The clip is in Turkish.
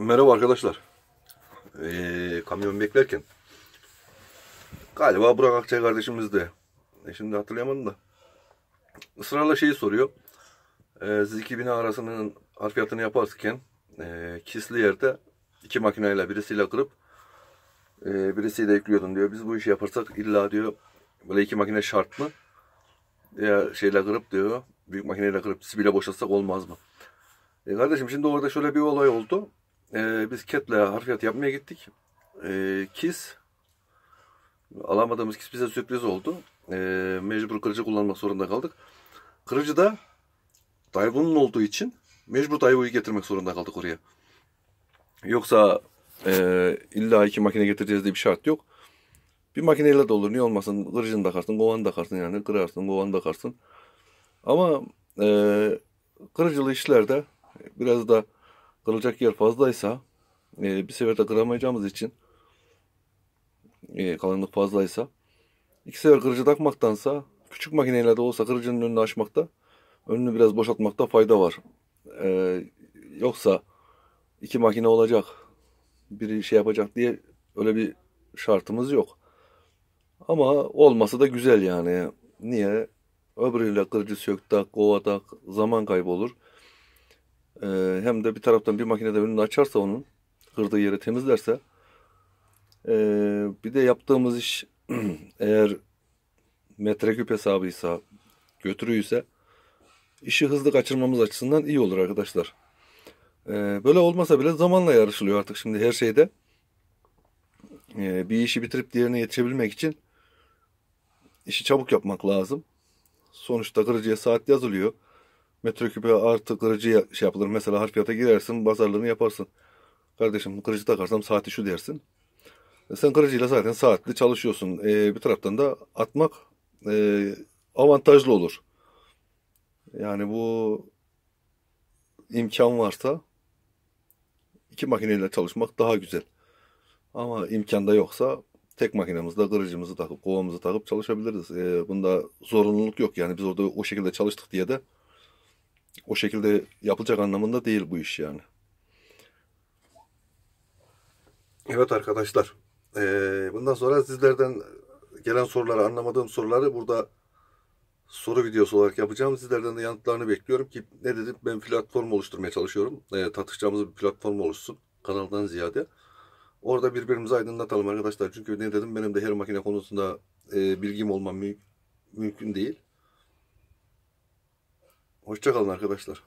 Merhaba arkadaşlar. Ee, kamyon beklerken galiba Burak Akçay kardeşimiz de e şimdi hatırlayamadım da ısrarla şeyi soruyor. Ee, siz 2000 arasının harfiyatını yaparken e, kisli yerde iki makineyle birisiyle kırıp e, birisiyle yüklüyordun diyor. Biz bu işi yaparsak illa diyor böyle iki makine şart mı? Ya şeyle kırıp diyor büyük makineyle kırıp sibile boşaltsak olmaz mı? E kardeşim şimdi orada şöyle bir olay oldu e, biz Ket'le harfiyat yapmaya gittik. E, Kiss alamadığımız Kiss bize sürpriz oldu. E, mecbur kırıcı kullanmak zorunda kaldık. Kırıcı da Daivo'nun olduğu için mecbur Daivo'yu getirmek zorunda kaldık oraya. Yoksa e, illa iki makine getireceğiz diye bir şart yok. Bir makineyle de olur. Niye olmasın? Kırıcını takarsın, kovanı takarsın yani. Kırarsın, kovanı takarsın. Ama e, kırıcılı işlerde biraz da kırılacak yer fazlaysa e, bir seferde kıramayacağımız için e, kalınlık fazlaysa iki sefer kırıcı takmaktansa küçük makineyle de olsa kırıcının önünü açmakta önünü biraz boşaltmakta fayda var. E, yoksa iki makine olacak biri şey yapacak diye öyle bir şartımız yok. Ama olması da güzel yani. Niye? Öbürüyle kırıcı kova kovatak zaman kaybolur. olur e, hem de bir taraftan bir makinede önünü açarsa onun hırdığı yeri temizlerse e, bir de yaptığımız iş eğer metreküp hesabıysa götürüyse işi hızlı kaçırmamız açısından iyi olur arkadaşlar. E, böyle olmasa bile zamanla yarışılıyor artık şimdi her şeyde. E, bir işi bitirip diğerine yetişebilmek için işi çabuk yapmak lazım. Sonuçta kırıcıya saat yazılıyor metreküpe artı kırıcı şey yapılır. Mesela harfiyata girersin, pazarlığını yaparsın. Kardeşim kırıcı takarsam saati şu dersin. E sen kırıcıyla zaten saatli çalışıyorsun. E, bir taraftan da atmak e, avantajlı olur. Yani bu imkan varsa iki makineyle çalışmak daha güzel. Ama imkanda yoksa tek makinemizde kırıcımızı takıp kovamızı takıp çalışabiliriz. E, bunda zorunluluk yok yani biz orada o şekilde çalıştık diye de o şekilde yapılacak anlamında değil bu iş yani. Evet arkadaşlar. E, bundan sonra sizlerden gelen soruları, anlamadığım soruları burada soru videosu olarak yapacağım. Sizlerden de yanıtlarını bekliyorum ki ne dedim ben platform oluşturmaya çalışıyorum. Ee, tartışacağımız bir platform oluşsun kanaldan ziyade. Orada birbirimizi aydınlatalım arkadaşlar. Çünkü ne dedim benim de her makine konusunda e, bilgim olmam mü mümkün değil. Hoşçakalın arkadaşlar.